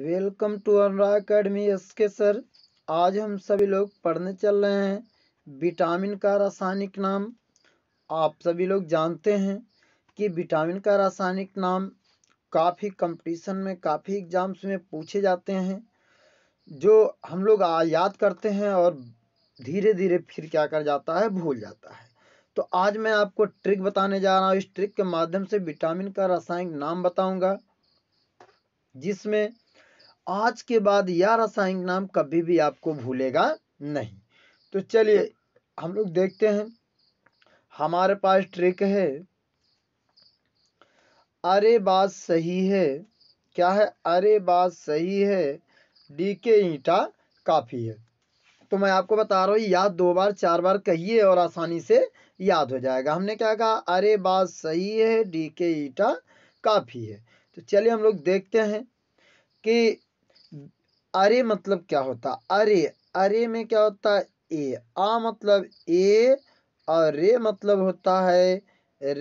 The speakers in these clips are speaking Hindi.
Welcome to Anurag Academy S K sir आज हम सभी लोग पढ़ने चल रहे हैं विटामिन का रासायनिक नाम आप सभी लोग जानते हैं कि विटामिन का रासायनिक नाम काफ़ी कंपटीशन में काफ़ी एग्जाम्स में पूछे जाते हैं जो हम लोग याद करते हैं और धीरे धीरे फिर क्या कर जाता है भूल जाता है तो आज मैं आपको ट्रिक बताने जा रहा हूँ इस ट्रिक के माध्यम से विटामिन का रासायनिक नाम बताऊँगा जिसमें आज के बाद यह रासायनिक नाम कभी भी आपको भूलेगा नहीं तो चलिए हम लोग देखते हैं हमारे पास ट्रिक है अरे बात सही है क्या है अरे बात सही है डी के ईटा काफ़ी है तो मैं आपको बता रहा हूँ याद दो बार चार बार कहिए और आसानी से याद हो जाएगा हमने क्या कहा अरे बात सही है डी के ईटा काफ़ी है तो चलिए हम लोग देखते हैं कि अरे मतलब क्या होता अरे अरे में क्या होता है ए आ मतलब ए और रे मतलब होता है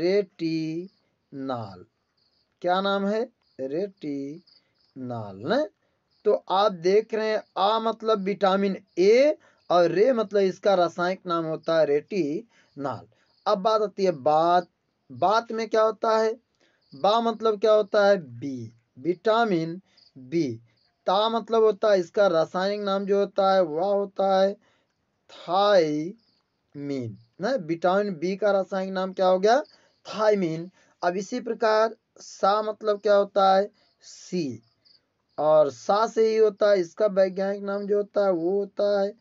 रेटी नाल क्या नाम है रेटी नाल ने? तो आप देख रहे हैं आ मतलब विटामिन ए और रे मतलब इसका रासायनिक नाम होता है रेटी नाल अब बात आती है बात बात में क्या होता है बा मतलब क्या होता है बी विटामिन बी ता मतलब होता है इसका रासायनिक नाम जो होता है वह होता है थाइमीन ना विटामिन बी का रासायनिक नाम क्या हो गया थाइमीन अब इसी प्रकार सा मतलब क्या होता है सी और सा से ही होता है इसका वैज्ञानिक नाम जो होता है वो होता है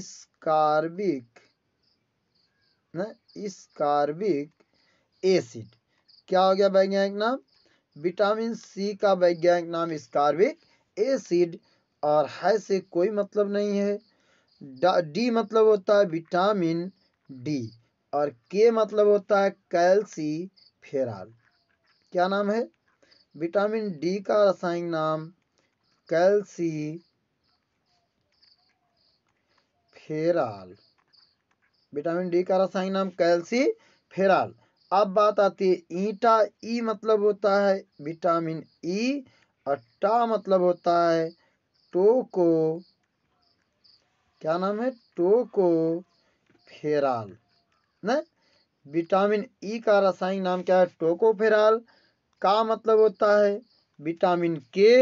इसकार्बिक ना इसकार्बिक एसिड क्या हो गया वैज्ञानिक नाम विटामिन सी का वैज्ञानिक नाम स्कार्बिक एसिड और है से कोई मतलब नहीं है डी मतलब होता है विटामिन डी और के मतलब होता है कैल्सी फेराल क्या नाम है विटामिन डी का रासायनिक नाम कैल्सी फेराल विटामिन डी का रासायनिक नाम कैल्सी फेराल अब बात आती है ईटा ई मतलब होता है विटामिन ई e अट्टा मतलब होता है टो को क्या नाम है टो को फेराल न विटामिन ई का रासायनिक नाम क्या है टोकोफेराल का मतलब होता है विटामिन के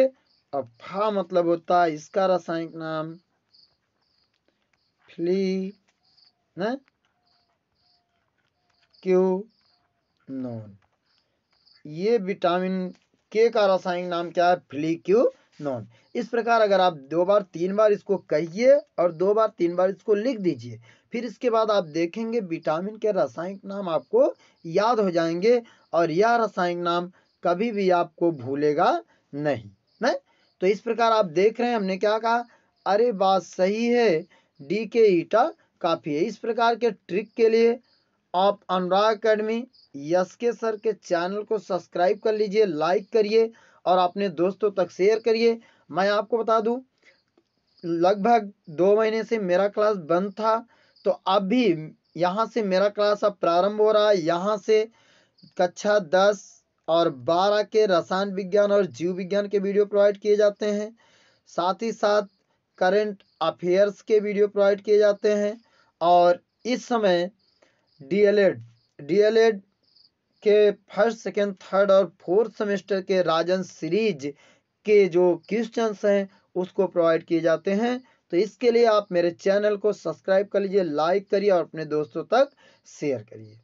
और फा मतलब होता है इसका रासायनिक नाम फ्ली न क्यू नोन ये विटामिन के का रासायनिक नाम क्या है फ्लिक्यूनोन इस प्रकार अगर आप दो बार तीन बार इसको कहिए और दो बार तीन बार इसको लिख दीजिए फिर इसके बाद आप देखेंगे विटामिन के रासायनिक नाम आपको याद हो जाएंगे और यह रासायनिक नाम कभी भी आपको भूलेगा नहीं नहीं तो इस प्रकार आप देख रहे हैं हमने क्या कहा अरे बात सही है डी के ईटा काफ़ी है इस प्रकार के ट्रिक के लिए आप Anurag Academy S K sir के चैनल को सब्सक्राइब कर लीजिए लाइक करिए और अपने दोस्तों तक शेयर करिए मैं आपको बता दूं लगभग दो महीने से मेरा क्लास बंद था तो अब भी यहाँ से मेरा क्लास अब प्रारंभ हो रहा है यहाँ से कक्षा दस और बारह के रसायन विज्ञान और जीव विज्ञान के वीडियो प्रोवाइड किए जाते हैं साथ ही साथ करंट अफेयर्स के वीडियो प्रोवाइड किए जाते हैं और इस समय डीएलएड डीएलएड के फर्स्ट सेकेंड थर्ड और फोर्थ सेमेस्टर के राजन सीरीज के जो क्वेश्चंस हैं उसको प्रोवाइड किए जाते हैं तो इसके लिए आप मेरे चैनल को सब्सक्राइब कर लीजिए लाइक करिए और अपने दोस्तों तक शेयर करिए